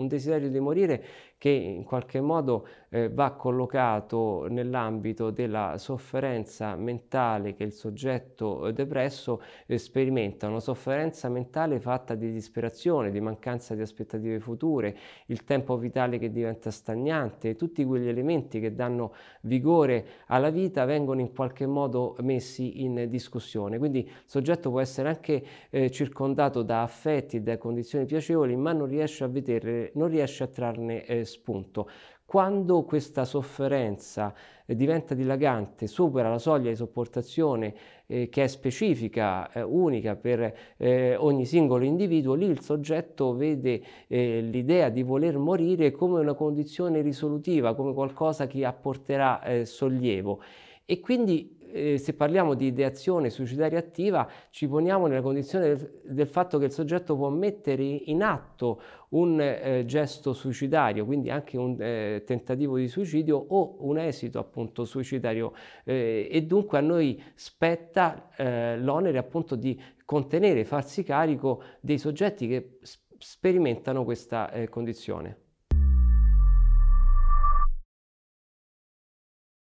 un desiderio di morire che in qualche modo eh, va collocato nell'ambito della sofferenza mentale che il soggetto eh, depresso eh, sperimenta, una sofferenza mentale fatta di disperazione, di mancanza di aspettative future, il tempo vitale che diventa stagnante, tutti quegli elementi che danno vigore alla vita vengono in qualche modo messi in discussione. Quindi il soggetto può essere anche eh, circondato da affetti, da condizioni piacevoli, ma non riesce a vedere non riesce a trarne eh, spunto. Quando questa sofferenza eh, diventa dilagante, supera la soglia di sopportazione eh, che è specifica, eh, unica per eh, ogni singolo individuo, lì il soggetto vede eh, l'idea di voler morire come una condizione risolutiva, come qualcosa che apporterà sollievo. E quindi eh, se parliamo di ideazione suicidaria attiva, ci poniamo nella condizione del, del fatto che il soggetto può mettere in atto un eh, gesto suicidario, quindi anche un eh, tentativo di suicidio o un esito appunto suicidario eh, e dunque a noi spetta eh, l'onere appunto di contenere, farsi carico dei soggetti che sperimentano questa eh, condizione.